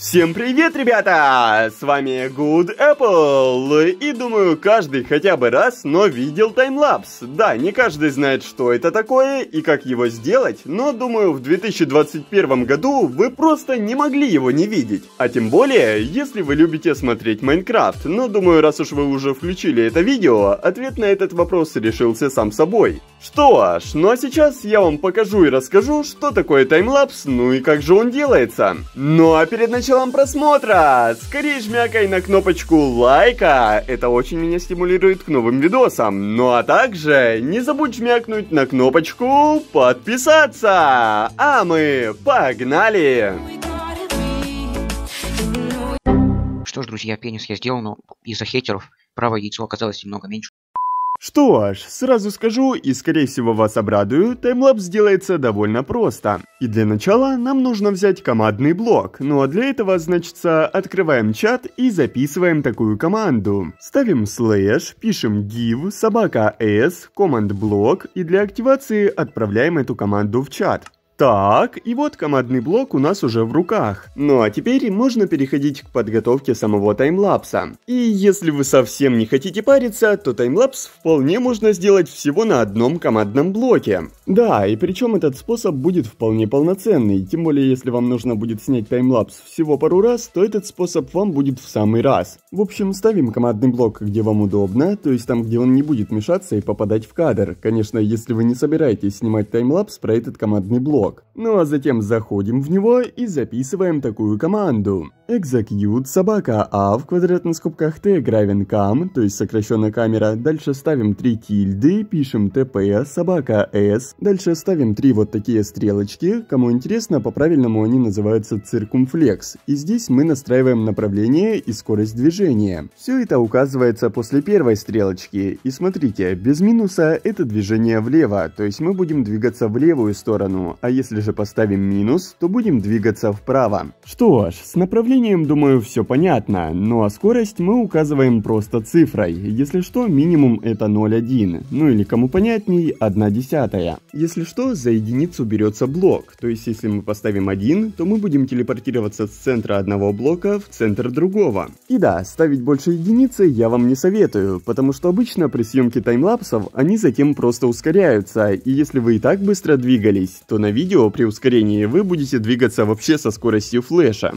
Всем привет, ребята! С вами Good Apple. И думаю, каждый хотя бы раз, но видел таймлапс. Да, не каждый знает, что это такое и как его сделать, но думаю, в 2021 году вы просто не могли его не видеть. А тем более, если вы любите смотреть Майнкрафт. Но думаю, раз уж вы уже включили это видео, ответ на этот вопрос решился сам собой. Что ж, ну а сейчас я вам покажу и расскажу, что такое таймлапс, ну и как же он делается. Ну а перед началом началом просмотра! Скорее жмякай на кнопочку лайка, это очень меня стимулирует к новым видосам. Ну а также не забудь жмякнуть на кнопочку подписаться. А мы погнали! Что ж, друзья, пенис я сделал, но из-за хейтеров правое яйцо оказалось немного меньше. Что ж, сразу скажу и скорее всего вас обрадую, таймлапс делается довольно просто. И для начала нам нужно взять командный блок, ну а для этого, значится, открываем чат и записываем такую команду. Ставим слэш, пишем give, собака s, команд блок и для активации отправляем эту команду в чат. Так, и вот командный блок у нас уже в руках. Ну а теперь можно переходить к подготовке самого таймлапса. И если вы совсем не хотите париться, то таймлапс вполне можно сделать всего на одном командном блоке. Да, и причем этот способ будет вполне полноценный, тем более если вам нужно будет снять таймлапс всего пару раз, то этот способ вам будет в самый раз. В общем, ставим командный блок где вам удобно, то есть там, где он не будет мешаться и попадать в кадр. Конечно, если вы не собираетесь снимать таймлапс про этот командный блок блок. Ну а затем заходим в него и записываем такую команду execute собака, а в квадратных скобках т гравен cam, то есть сокращенная камера, дальше ставим три тильды, пишем tp, собака с дальше ставим три вот такие стрелочки, кому интересно, по-правильному они называются циркумфлекс, и здесь мы настраиваем направление и скорость движения. Все это указывается после первой стрелочки, и смотрите, без минуса это движение влево, то есть мы будем двигаться в левую сторону, а если же поставим минус, то будем двигаться вправо. Что ж, с направлением направлением, думаю, все понятно, ну а скорость мы указываем просто цифрой, если что, минимум это 0,1, ну или кому понятней, 1 десятая. Если что, за единицу берется блок, то есть если мы поставим 1, то мы будем телепортироваться с центра одного блока в центр другого. И да, ставить больше единицы я вам не советую, потому что обычно при съемке таймлапсов они затем просто ускоряются, и если вы и так быстро двигались, то на видео при ускорении вы будете двигаться вообще со скоростью флеша.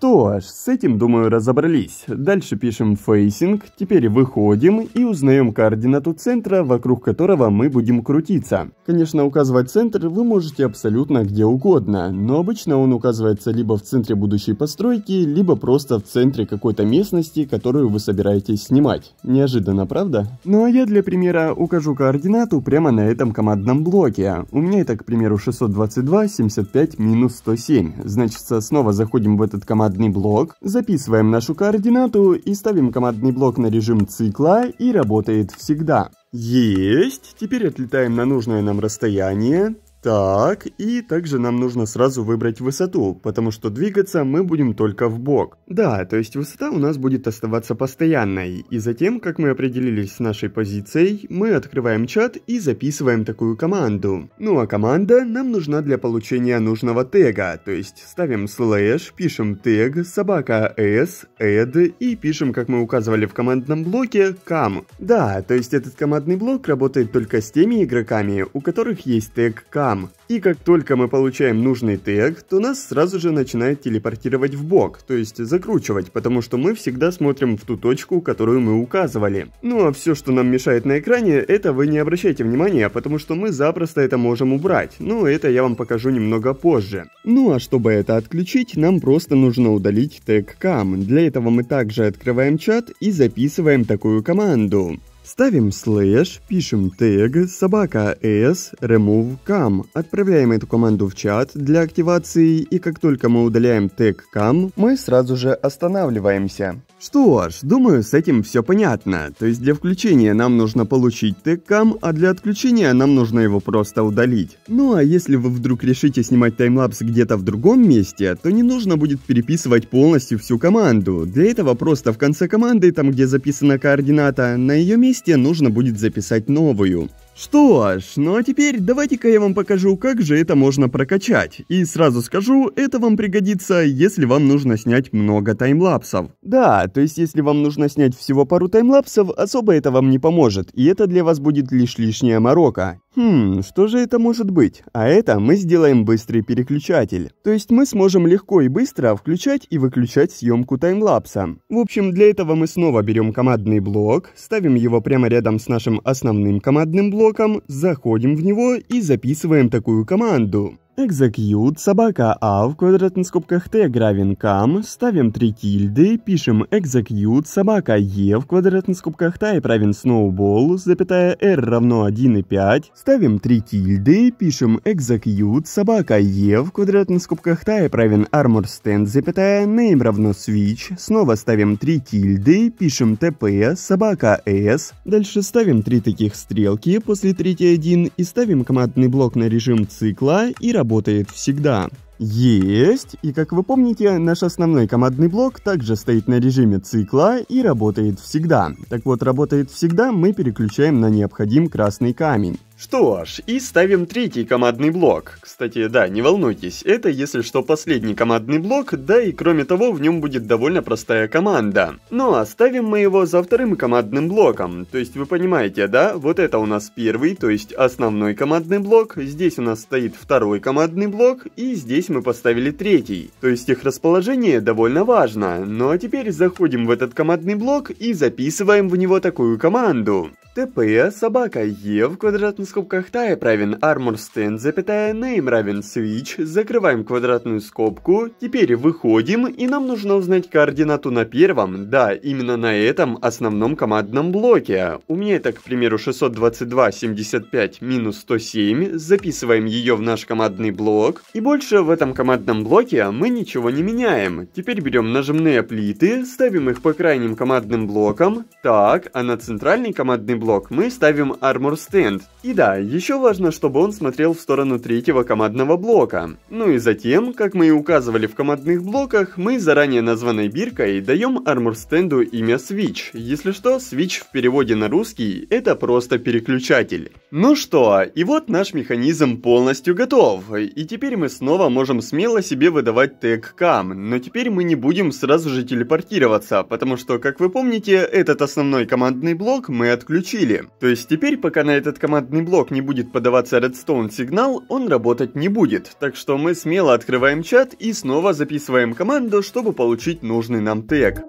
что ж, с этим, думаю, разобрались. Дальше пишем фейсинг, теперь выходим и узнаем координату центра, вокруг которого мы будем крутиться. Конечно, указывать центр вы можете абсолютно где угодно, но обычно он указывается либо в центре будущей постройки, либо просто в центре какой-то местности, которую вы собираетесь снимать. Неожиданно, правда? Ну а я для примера укажу координату прямо на этом командном блоке. У меня это, к примеру, 622, 75, минус 107. Значит, снова заходим в этот командный командный блок, записываем нашу координату и ставим командный блок на режим цикла и работает всегда. Есть! Теперь отлетаем на нужное нам расстояние, так, и также нам нужно сразу выбрать высоту, потому что двигаться мы будем только в бок. Да, то есть высота у нас будет оставаться постоянной, и затем, как мы определились с нашей позицией, мы открываем чат и записываем такую команду. Ну а команда нам нужна для получения нужного тега, то есть ставим слэш, пишем тег, собака s, add и пишем, как мы указывали в командном блоке, cam. Да, то есть этот командный блок работает только с теми игроками, у которых есть тег cam там. И как только мы получаем нужный тег, то нас сразу же начинает телепортировать в бок, то есть закручивать, потому что мы всегда смотрим в ту точку, которую мы указывали. Ну а все, что нам мешает на экране, это вы не обращайте внимания, потому что мы запросто это можем убрать, но ну, это я вам покажу немного позже. Ну а чтобы это отключить, нам просто нужно удалить тег кам. Для этого мы также открываем чат и записываем такую команду. Ставим слэш, пишем тег собака s remove cam, отправляем эту команду в чат для активации и как только мы удаляем тег cam, мы сразу же останавливаемся. Что ж, думаю с этим все понятно, то есть для включения нам нужно получить тег cam, а для отключения нам нужно его просто удалить. Ну а если вы вдруг решите снимать таймлапс где-то в другом месте, то не нужно будет переписывать полностью всю команду, для этого просто в конце команды, там где записана координата, на ее месте листе нужно будет записать новую. Что ж, ну а теперь давайте-ка я вам покажу, как же это можно прокачать. И сразу скажу, это вам пригодится, если вам нужно снять много таймлапсов. Да, то есть если вам нужно снять всего пару таймлапсов, особо это вам не поможет, и это для вас будет лишь лишняя морока. Хм, что же это может быть? А это мы сделаем быстрый переключатель. То есть мы сможем легко и быстро включать и выключать съемку таймлапса. В общем, для этого мы снова берем командный блок, ставим его прямо рядом с нашим основным командным блоком, заходим в него и записываем такую команду execute, собака а в квадратных скобках t равен кам, ставим три тильды, пишем execute, собака e в квадратных скобках type равен snowball, запятая r равно 1,5, ставим три тильды, пишем execute, собака e в квадратных скобках type равен armor stand, запятая name равно switch, снова ставим три тильды, пишем tp, собака s, дальше ставим три таких стрелки после третьей один и ставим командный блок на режим цикла и работаем работает всегда. Есть! И как вы помните, наш основной командный блок также стоит на режиме цикла и работает всегда. Так вот, работает всегда мы переключаем на необходим красный камень. Что ж, и ставим третий командный блок. Кстати, да, не волнуйтесь, это если что последний командный блок, да и кроме того в нем будет довольно простая команда. Но ну, оставим а мы его за вторым командным блоком, то есть вы понимаете, да, вот это у нас первый, то есть основной командный блок, здесь у нас стоит второй командный блок и здесь мы поставили третий, то есть их расположение довольно важно. Ну а теперь заходим в этот командный блок и записываем в него такую команду. ТП, собака Е в квадратных скобках тая равен armor stand, запятая name равен switch, закрываем квадратную скобку, теперь выходим и нам нужно узнать координату на первом, да, именно на этом основном командном блоке. У меня это, к примеру, 622, 75 минус 107, записываем ее в наш командный блок, и больше в этом командном блоке мы ничего не меняем. Теперь берем нажимные плиты, ставим их по крайним командным блокам, так, а на центральный командный блок мы ставим Armor Stand. И да, еще важно, чтобы он смотрел в сторону третьего командного блока. Ну и затем, как мы и указывали в командных блоках, мы заранее названной биркой даем Armor Stand имя Switch. Если что, Switch в переводе на русский это просто переключатель. Ну что, и вот наш механизм полностью готов. И теперь мы снова можем смело себе выдавать тег кам, но теперь мы не будем сразу же телепортироваться, потому что, как вы помните, этот основной командный блок мы отключили отключили. То есть теперь, пока на этот командный блок не будет подаваться Redstone сигнал, он работать не будет. Так что мы смело открываем чат и снова записываем команду, чтобы получить нужный нам тег.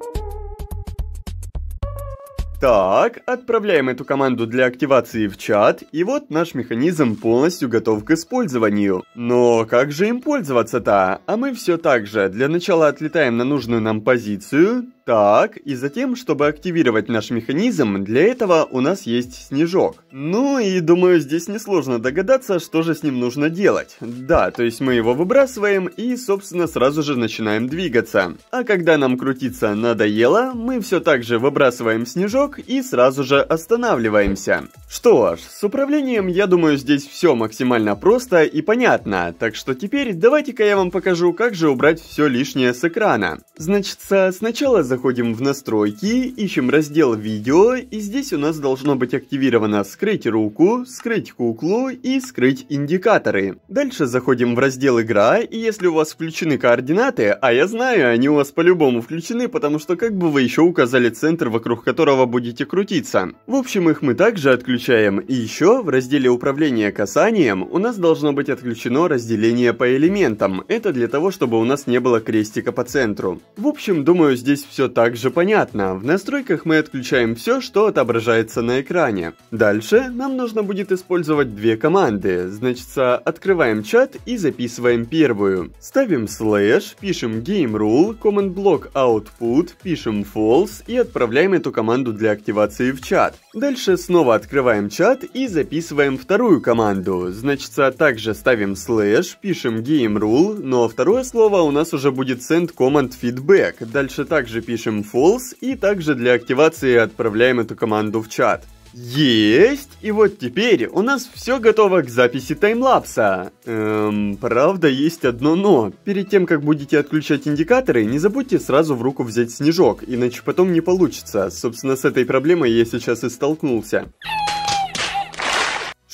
Так, отправляем эту команду для активации в чат, и вот наш механизм полностью готов к использованию. Но как же им пользоваться-то? А мы все так же для начала отлетаем на нужную нам позицию, так, и затем, чтобы активировать наш механизм, для этого у нас есть снежок. Ну и думаю, здесь несложно догадаться, что же с ним нужно делать. Да, то есть мы его выбрасываем и, собственно, сразу же начинаем двигаться. А когда нам крутиться надоело, мы все так же выбрасываем снежок и сразу же останавливаемся. Что ж, с управлением, я думаю, здесь все максимально просто и понятно, так что теперь давайте-ка я вам покажу, как же убрать все лишнее с экрана. Значит, сначала заходим заходим в настройки, ищем раздел видео, и здесь у нас должно быть активировано скрыть руку, скрыть куклу и скрыть индикаторы. Дальше заходим в раздел игра, и если у вас включены координаты, а я знаю, они у вас по-любому включены, потому что как бы вы еще указали центр, вокруг которого будете крутиться. В общем, их мы также отключаем, и еще в разделе управления касанием у нас должно быть отключено разделение по элементам, это для того, чтобы у нас не было крестика по центру. В общем, думаю, здесь все все так же понятно. В настройках мы отключаем все, что отображается на экране. Дальше нам нужно будет использовать две команды. Значится, открываем чат и записываем первую. Ставим слэш, пишем game rule, command block output, пишем false и отправляем эту команду для активации в чат. Дальше снова открываем чат и записываем вторую команду. Значится, также ставим слэш, пишем game rule, но второе слово у нас уже будет send command feedback. Дальше также пишем пишем false и также для активации отправляем эту команду в чат. Есть! И вот теперь у нас все готово к записи таймлапса. Эм, правда, есть одно но. Перед тем, как будете отключать индикаторы, не забудьте сразу в руку взять снежок, иначе потом не получится. Собственно, с этой проблемой я сейчас и столкнулся.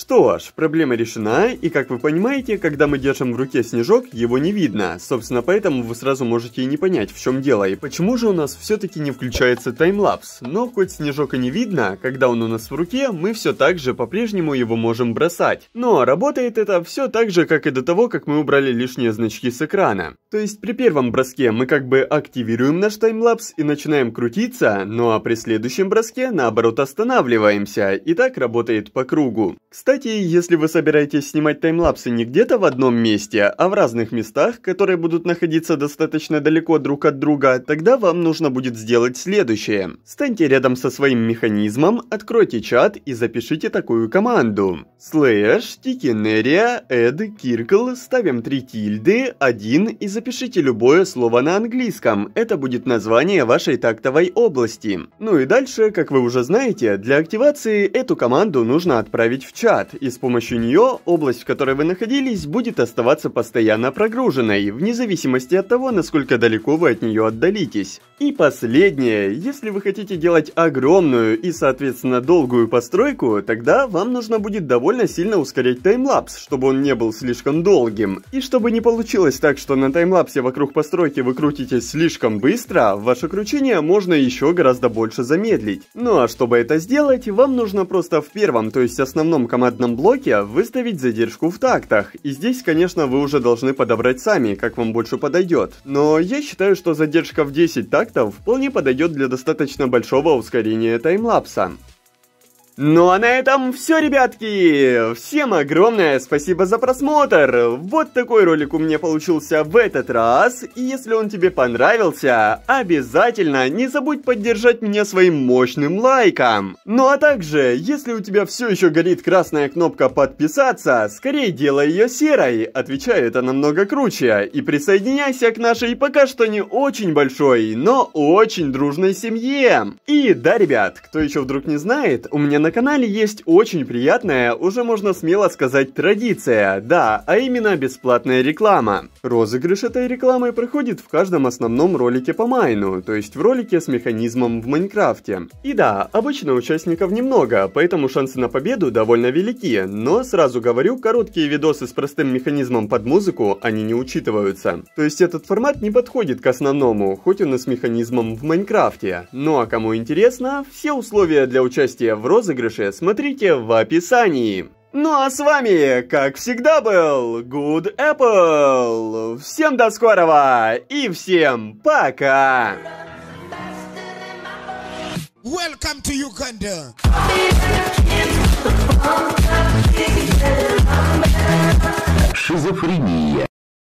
Что ж, проблема решена, и как вы понимаете, когда мы держим в руке снежок, его не видно. Собственно, поэтому вы сразу можете и не понять, в чем дело, и почему же у нас все-таки не включается таймлапс. Но хоть снежок и не видно, когда он у нас в руке, мы все так же по-прежнему его можем бросать. Но работает это все так же, как и до того, как мы убрали лишние значки с экрана. То есть при первом броске мы как бы активируем наш таймлапс и начинаем крутиться, ну а при следующем броске наоборот останавливаемся, и так работает по кругу. Кстати, кстати, если вы собираетесь снимать таймлапсы не где-то в одном месте, а в разных местах, которые будут находиться достаточно далеко друг от друга, тогда вам нужно будет сделать следующее. Станьте рядом со своим механизмом, откройте чат и запишите такую команду. slash тикинерия, эд, kirkle ставим три тильды, один и запишите любое слово на английском. Это будет название вашей тактовой области. Ну и дальше, как вы уже знаете, для активации эту команду нужно отправить в чат заряд, и с помощью нее область, в которой вы находились, будет оставаться постоянно прогруженной, вне зависимости от того, насколько далеко вы от нее отдалитесь. И последнее, если вы хотите делать огромную и, соответственно, долгую постройку, тогда вам нужно будет довольно сильно ускорять таймлапс, чтобы он не был слишком долгим. И чтобы не получилось так, что на таймлапсе вокруг постройки вы крутитесь слишком быстро, ваше кручение можно еще гораздо больше замедлить. Ну а чтобы это сделать, вам нужно просто в первом, то есть основном командном командном блоке а выставить задержку в тактах, и здесь, конечно, вы уже должны подобрать сами, как вам больше подойдет. Но я считаю, что задержка в 10 тактов вполне подойдет для достаточно большого ускорения таймлапса. Ну а на этом все, ребятки! Всем огромное спасибо за просмотр! Вот такой ролик у меня получился в этот раз, и если он тебе понравился, обязательно не забудь поддержать меня своим мощным лайком! Ну а также, если у тебя все еще горит красная кнопка подписаться, скорее делай ее серой, отвечаю, это намного круче, и присоединяйся к нашей пока что не очень большой, но очень дружной семье! И да, ребят, кто еще вдруг не знает, у меня на на канале есть очень приятная, уже можно смело сказать, традиция, да, а именно бесплатная реклама. Розыгрыш этой рекламы проходит в каждом основном ролике по майну, то есть в ролике с механизмом в Майнкрафте. И да, обычно участников немного, поэтому шансы на победу довольно велики, но сразу говорю, короткие видосы с простым механизмом под музыку, они не учитываются. То есть этот формат не подходит к основному, хоть он и с механизмом в Майнкрафте. Ну а кому интересно, все условия для участия в розыгрыше розыгрыше смотрите в описании. Ну а с вами, как всегда, был Good Apple. Всем до скорого и всем пока! Welcome to Uganda. Шизофрения.